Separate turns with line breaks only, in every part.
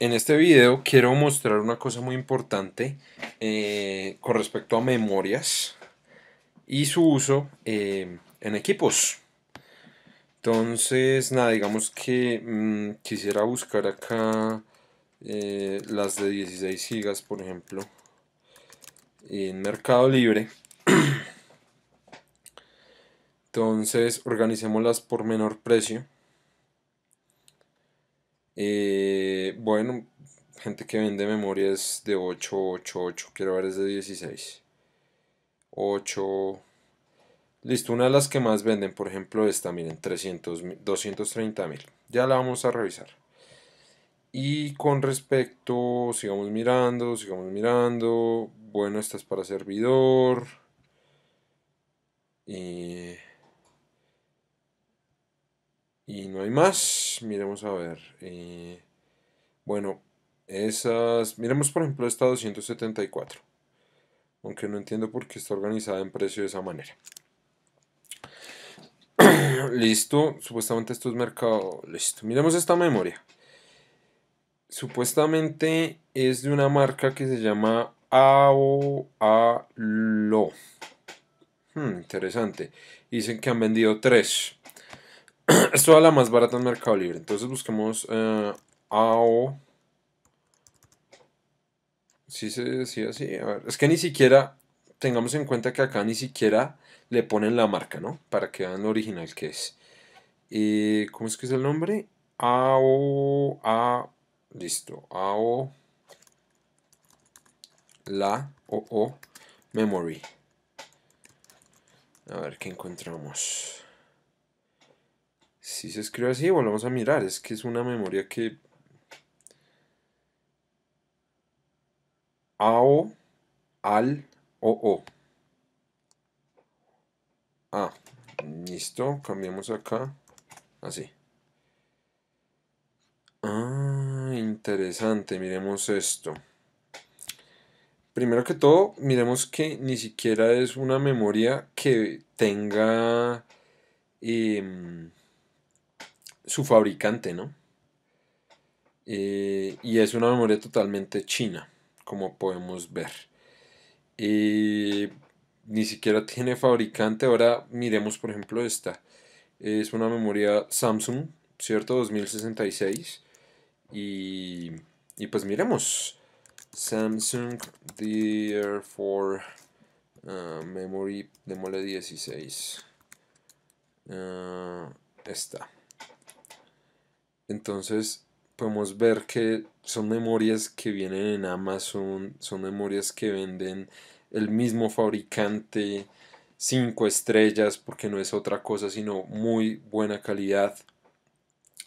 en este video quiero mostrar una cosa muy importante eh, con respecto a memorias y su uso eh, en equipos. Entonces, nada, digamos que mm, quisiera buscar acá eh, las de 16 GB, por ejemplo, en Mercado Libre. Entonces, organicémoslas por menor precio. Eh, bueno, gente que vende memorias de 8, 8, 8. Quiero ver es de 16. 8. Listo, una de las que más venden, por ejemplo, esta, miren, 300, 230 mil. Ya la vamos a revisar. Y con respecto, sigamos mirando, sigamos mirando. Bueno, esta es para servidor. Y eh, y no hay más. Miremos a ver. Eh, bueno, esas. Miremos por ejemplo esta 274. Aunque no entiendo por qué está organizada en precio de esa manera. Listo. Supuestamente esto es mercado. Listo. Miremos esta memoria. Supuestamente es de una marca que se llama AOALO. lo hmm, interesante. Dicen que han vendido tres es toda la más barata en Mercado Libre. Entonces busquemos eh, AO. Si se decía así. A ver, es que ni siquiera. Tengamos en cuenta que acá ni siquiera le ponen la marca, ¿no? Para que vean lo original que es. ¿Cómo es que es el nombre? AO. A. Listo. AO. La. O. O. Memory. A ver qué encontramos. Si se escribe así, volvamos a mirar. Es que es una memoria que... AO, AL, OO. Ah, listo. Cambiamos acá. Así. Ah, interesante. Miremos esto. Primero que todo, miremos que ni siquiera es una memoria que tenga... Em, su fabricante, ¿no? Eh, y es una memoria totalmente china, como podemos ver. Eh, ni siquiera tiene fabricante. Ahora miremos, por ejemplo, esta. Es una memoria Samsung, ¿cierto? 2066. Y, y pues miremos. Samsung Dear 4 ah, Memory de mole 16. Ah, esta. Entonces podemos ver que son memorias que vienen en Amazon, son memorias que venden el mismo fabricante, cinco estrellas, porque no es otra cosa sino muy buena calidad.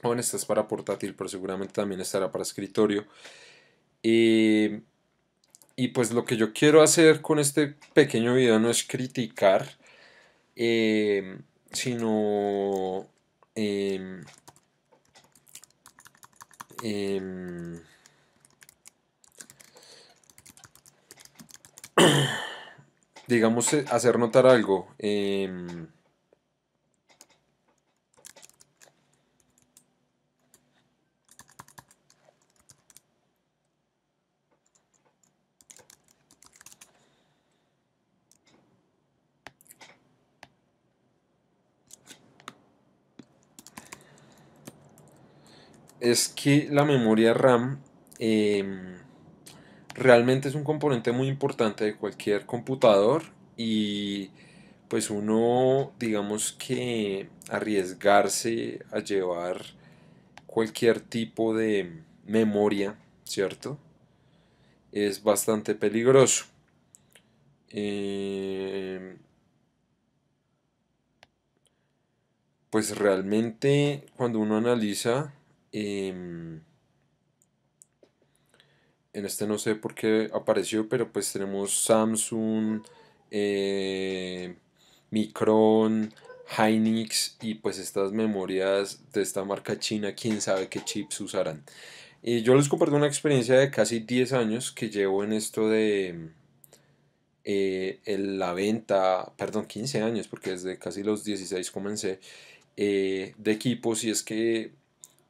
Bueno, esta es para portátil, pero seguramente también estará para escritorio. Eh, y pues lo que yo quiero hacer con este pequeño video no es criticar, eh, sino eh, Em, digamos, eh, hacer notar algo. Eh, es que la memoria RAM em, realmente es un componente muy importante de cualquier computador y pues uno digamos que arriesgarse a llevar cualquier tipo de memoria, ¿cierto? Es bastante peligroso. Em, pues realmente cuando uno analiza Em, en este no sé por qué apareció, pero pues tenemos Samsung, eh, Micron, Hynix y pues estas memorias de esta marca china, quién sabe qué chips usarán. Y eh, yo les comparto una experiencia de casi 10 años que llevo en esto de eh, la venta, perdón, 15 años, porque desde casi los 16 comencé, de equipos y es que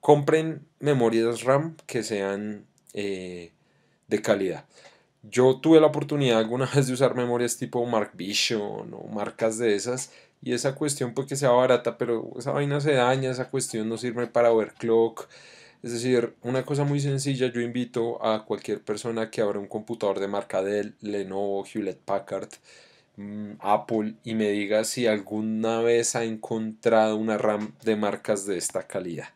compren memorias RAM que sean eh, de calidad. Yo tuve la oportunidad alguna vez de usar memorias tipo Mark Vision o marcas de esas y esa cuestión puede que sea barata, pero esa vaina se daña, esa cuestión no sirve para overclock. Es decir, una cosa muy sencilla, yo invito a cualquier persona que abra un computador de marca Dell, Lenovo, Hewlett Packard, mm, Apple y me diga si alguna vez ha encontrado una RAM de marcas de esta calidad.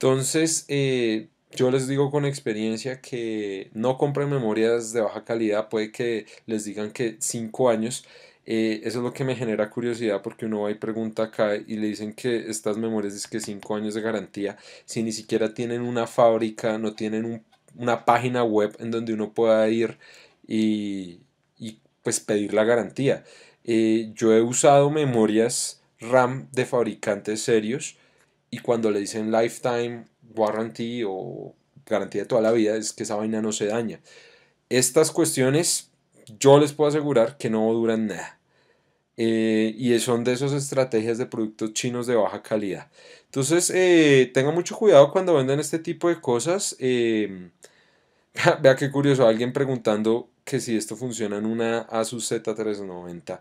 Entonces, eh, yo les digo con experiencia que no compren memorias de baja calidad, puede que les digan que 5 años. Eh, eso es lo que me genera curiosidad porque uno va y pregunta acá y le dicen que estas memorias es que 5 años de garantía, si ni siquiera tienen una fábrica, no tienen una página web en donde uno pueda ir y, pues pedir la garantía. Eh, yo he usado memorias RAM de fabricantes serios y cuando le dicen lifetime warranty o garantía de toda la vida, es que esa vaina no se daña. Estas cuestiones yo les puedo asegurar que no duran nada. Eh, y son de esas estrategias de productos chinos de baja calidad. Entonces, eh, tengan mucho cuidado cuando venden este tipo de cosas. Em, vea qué curioso, alguien preguntando que si esto funciona en una Asus Z390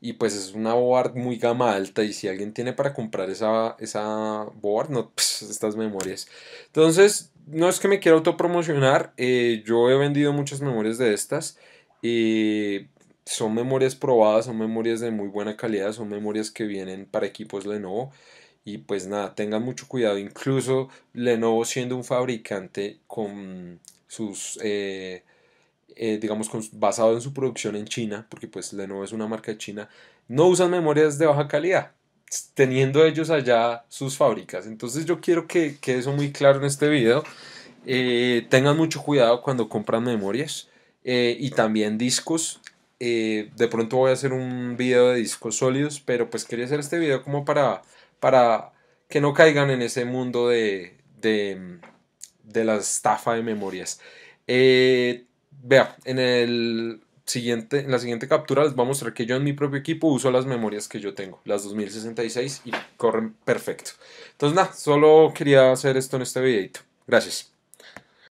y pues es una board muy gama alta y si alguien tiene para comprar esa, esa board, no, pues, estas memorias. Entonces, no es que me quiera autopromocionar, eh, yo he vendido muchas memorias de estas. y eh, son memorias probadas, son memorias de muy buena calidad, son memorias que vienen para equipos Lenovo. Y pues nada, tengan mucho cuidado, incluso Lenovo siendo un fabricante con sus... Eh, eh, digamos, basado en su producción en China, porque pues Lenovo es una marca de China, no usan memorias de baja calidad, teniendo ellos allá sus fábricas. Entonces yo quiero que quede eso muy claro en este video. Eh, tengan mucho cuidado cuando compran memorias eh, y también discos. de pronto voy a hacer un video de discos sólidos, pero pues quería hacer este video como para, para que no caigan en ese mundo de, de, de la estafa de memorias. Vea, en, el siguiente, en la siguiente captura les voy a mostrar que yo en mi propio equipo uso las memorias que yo tengo, las 2066, y corren perfecto. Entonces nada, solo quería hacer esto en este videito. Gracias.